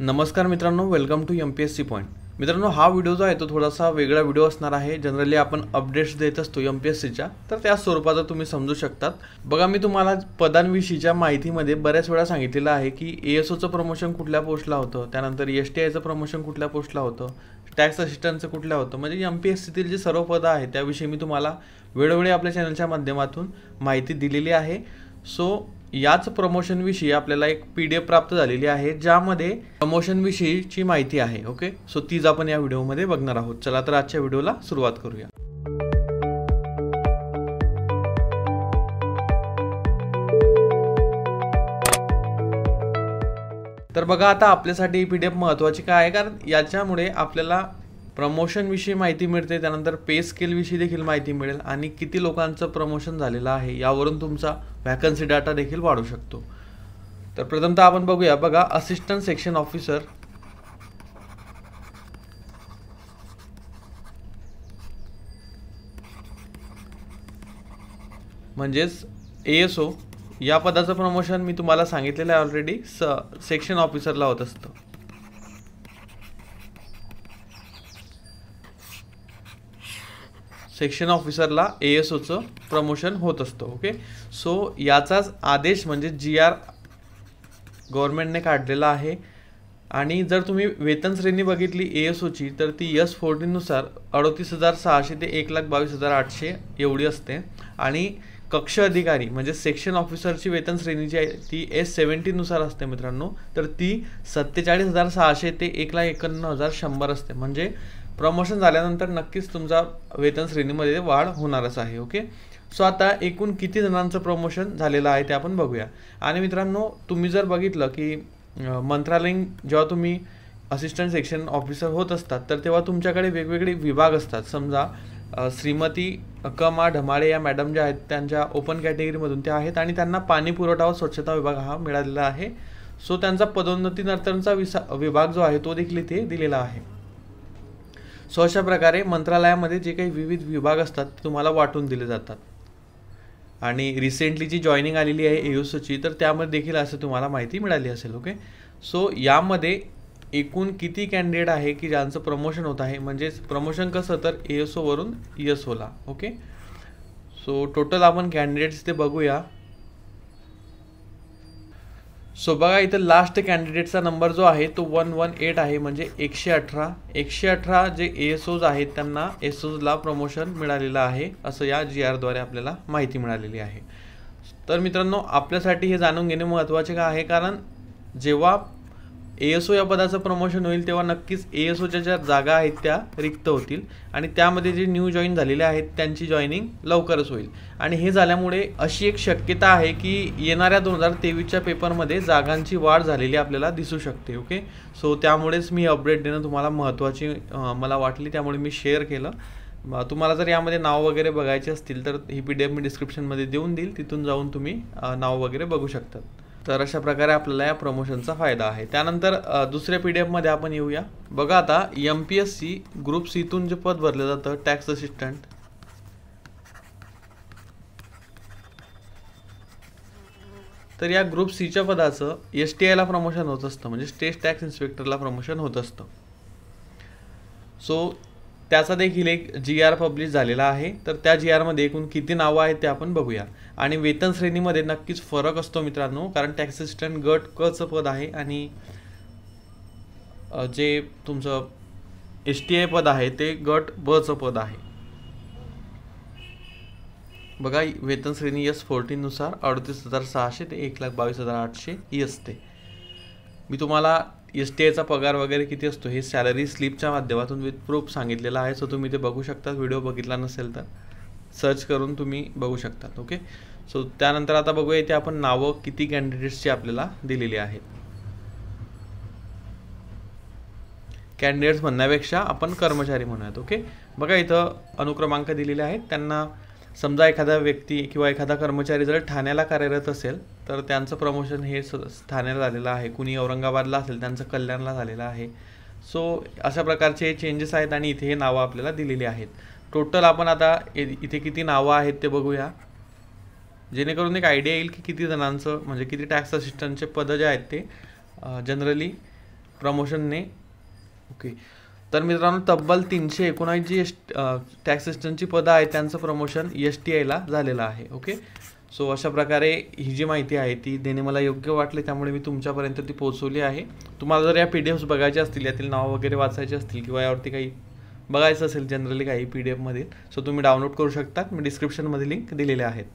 नमस्कार मित्रांनो welcome to M P S C point मित्रांनो हा व्हिडिओ जो आहे तो थोडासा वेगळा व्हिडिओ असणार आहे जनरली आपण अपडेट्स देत असतो एम पी एस सीच्या तर त्या स्वरूपाचा तुम्ही समजू शकतात बघा मी तुम्हाला पदांविषयीच्या माहितीमध्ये बऱ्याच वेळा सांगितलेलं आहे की ए एस ओचं प्रमोशन कुठल्या पोस्टला होतं त्यानंतर एस टी आयचं प्रमोशन कुठल्या पोस्टला होतं टॅक्स असिस्टंटचं कुठल्या होतं म्हणजे एम पी एस सीतील जे सर्व पदं आहेत त्याविषयी मी तुम्हाला वेळोवेळी आपल्या चॅनलच्या माध्यमातून माहिती दिलेली आहे सो याच प्रमोशनविषयी आपल्याला एक पी डी एफ प्राप्त झालेली आहे ज्यामध्ये प्रमोशन विषयीची माहिती आहे ओके सो तीच आपण या व्हिडिओमध्ये बघणार आहोत चला तर आजच्या व्हिडिओला सुरुवात करूया तर बघा आता आपल्यासाठी ही पी डी एफ महत्त्वाची काय आहे कारण याच्यामुळे आपल्याला प्रमोशनविषयी माहिती मिळते त्यानंतर पे स्केलविषयी देखील माहिती मिळेल आणि किती लोकांचं प्रमोशन झालेलं आहे यावरून तुमचा व्हॅकन्सी डाटा देखील वाढू शकतो तर प्रथमतः आपण बघूया बघा असिस्टंट सेक्शन ऑफिसर म्हणजेच ए एस ओ या पदाचं प्रमोशन मी तुम्हाला सांगितलेलं आहे ऑलरेडी स सेक्शन ऑफिसरला होत असतं सेक्शन ऑफिसरला ए एस ओचं प्रमोशन होत असतं ओके सो याचाच आदेश म्हणजे जी आर गव्हर्मेंटने काढलेला आहे आणि जर तुम्ही वेतन श्रेणी बघितली ए एस ओची तर ती एस फोर्टीननुसार अडतीस हजार सहाशे ते एक लाख बावीस हजार आठशे एवढी असते आणि कक्ष अधिकारी म्हणजे सेक्शन ऑफिसरची वेतन श्रेणी जी आहे ती एस सेवन्टीनुसार असते मित्रांनो तर ती सत्तेचाळीस हजार सहाशे ते एक लाख एकावन्न हजार शंभर असते म्हणजे प्रमोशन झाल्यानंतर नक्कीच तुमचा वेतन श्रेणीमध्ये वाढ होणारच आहे ओके सो आता एकूण किती जणांचं प्रमोशन झालेलं आहे ते आपण बघूया आणि मित्रांनो तुम्ही जर बघितलं की मंत्रालयीन जेव्हा तुम्ही असिस्टंट सेक्शन ऑफिसर होत असतात तर तेव्हा तुमच्याकडे वेगवेगळे विभाग असतात समजा श्रीमती कमा ढमाळे या मॅडम ज्या आहेत त्यांच्या ओपन कॅटेगरीमधून त्या आहेत आणि त्यांना पाणी पुरवठा व स्वच्छता विभाग हा मिळालेला आहे सो त्यांचा पदोन्नतीनंतरचा विसा विभाग जो आहे तो देखील इथे दिलेला आहे सो अशा प्रकारे मंत्रालयामध्ये जे काही विविध विभाग असतात ते तुम्हाला वाटून दिले जातात आणि रिसेंटली जी जॉईनिंग आलेली आहे एयूसची तर त्यामध्ये देखील असं तुम्हाला माहिती मिळाली असेल ओके सो यामध्ये एकूण किती कॅन्डिडेट आहे की ज्यांचं प्रमोशन होत आहे म्हणजेच प्रमोशन कसं तर ए एस ओवरून एस ओला ओके सो टोटल आपण कॅन्डिडेट्स ते बघूया सो बघा इथं लास्ट कॅन्डिडेटचा नंबर जो आहे तो वन वन एट आहे म्हणजे एकशे अठरा एकशे अठरा जे एसओज आहेत त्यांना ला प्रमोशन मिळालेलं आहे असं या जी आरद्वारे आपल्याला माहिती मिळालेली आहे तर मित्रांनो आपल्यासाठी हे जाणून घेणे महत्त्वाचे का आहे कारण जेव्हा एएसओ या पदाचं प्रमोशन होईल तेव्हा नक्कीच एएसओच्या ज्या जागा आहेत त्या रिक्त होतील आणि त्यामध्ये जे न्यू जॉईन झालेले आहेत त्यांची जॉईनिंग लवकरच होईल आणि हे झाल्यामुळे अशी एक शक्यता आहे की येणाऱ्या दोन हजार तेवीसच्या पेपरमध्ये जागांची वाढ झालेली आपल्याला दिसू शकते ओके सो त्यामुळेच मी अपडेट देणं तुम्हाला महत्त्वाची मला वाटली त्यामुळे मी शेअर केलं तुम्हाला जर यामध्ये नाव वगैरे बघायचे असतील तर ही पी डी एफ मी डिस्क्रिप्शनमध्ये देऊन देईल तिथून जाऊन तुम्ही नाव वगैरे बघू शकतात तर अशा प्रकारे आपल्याला या प्रमोशनचा फायदा आहे त्यानंतर दुसऱ्या पी डी एफमध्ये आपण येऊया बघा आता M P S C group सीतून जे पद भरलं जातं टॅक्स असिस्टंट तर या ग्रुप सीच्या पदाचं एस टी आयला प्रमोशन होत असतं म्हणजे स्टेट टॅक्स इन्स्पेक्टरला प्रमोशन होत असतं सो त्याचा देखील एक जी आर पब्लिश झालेला आहे तर त्या जी आरमध्ये एकूण किती नावं आहेत ते आपण बघूया आणि वेतन श्रेणीमध्ये नक्कीच फरक असतो मित्रांनो कारण टॅक्स असिस्टंट गट कचं पद आहे आणि जे तुमचं एस टी आय पद आहे ते गट बचं पद आहे बघा वेतन श्रेणी यस फोर्टीननुसार अडतीस हजार सहाशे ते एक लाख बावीस हजार आठशे ही e असते मी तुम्हाला एस टी पगार वगैरे किती असतो हे सॅलरी स्लिपच्या माध्यमातून विथ प्रूफ सांगितलेलं आहे सो तुम्ही ते बघू शकता व्हिडिओ बघितला नसेल तर सर्च करून तुम्ही बघू शकतात ओके सो त्यानंतर आता बघूया इथे आपण नावं किती कॅन्डिडेट्सची आपल्याला दिलेली आहेत कॅन्डिडेट्स म्हणण्यापेक्षा आपण कर्मचारी म्हणूयात ओके बघा इथं अनुक्रमांक दिलेले आहेत त्यांना समजा एखादा व्यक्ती किंवा एखादा कर्मचारी जर ठाण्याला कार्यरत असेल तर त्यांचं प्रमोशन हे स ठाण्याला झालेलं आहे कुणी औरंगाबादला असेल त्यांचं कल्याणला झालेलं आहे सो अशा प्रकारचे चेंजेस आहेत आणि इथे हे नावं आपल्याला दिलेली आहेत टोटल आपण आता इथे किती नावं आहेत ते बघूया जेणेकरून एक आयडिया येईल की किती जणांचं म्हणजे किती टॅक्स असिस्टंटचे पदं जे आहेत ते जनरली प्रमोशनने ओके तर मित्रांनो तब्बल तीनशे एकोणऐंशी एस टॅक्स असिस्टंटची पदं आहेत त्यांचं प्रमोशन एस टी आयला झालेलं आहे ओके सो अशा प्रकारे ही जी माहिती आहे ती देणे मला योग्य वाटले त्यामुळे मी तुमच्यापर्यंत ती पोहोचवली आहे तुम्हाला जर या पी डी एफ्स बघायचे असतील यातील नावं वगैरे वाचायचे असतील किंवा यावरती काही बघायचं असेल जनरली काही पी डी एफमधील सो तुम्ही डाउनलोड करू शकतात मी डिस्क्रिप्शनमध्ये लिंक दिलेल्या आहेत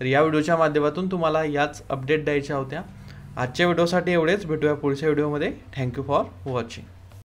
तर या व्हिडिओच्या माध्यमातून तुम्हाला याच अपडेट द्यायच्या होत्या आजच्या व्हिडिओसाठी एवढेच भेटूया पुढच्या व्हिडिओमध्ये थँक्यू फॉर वॉचिंग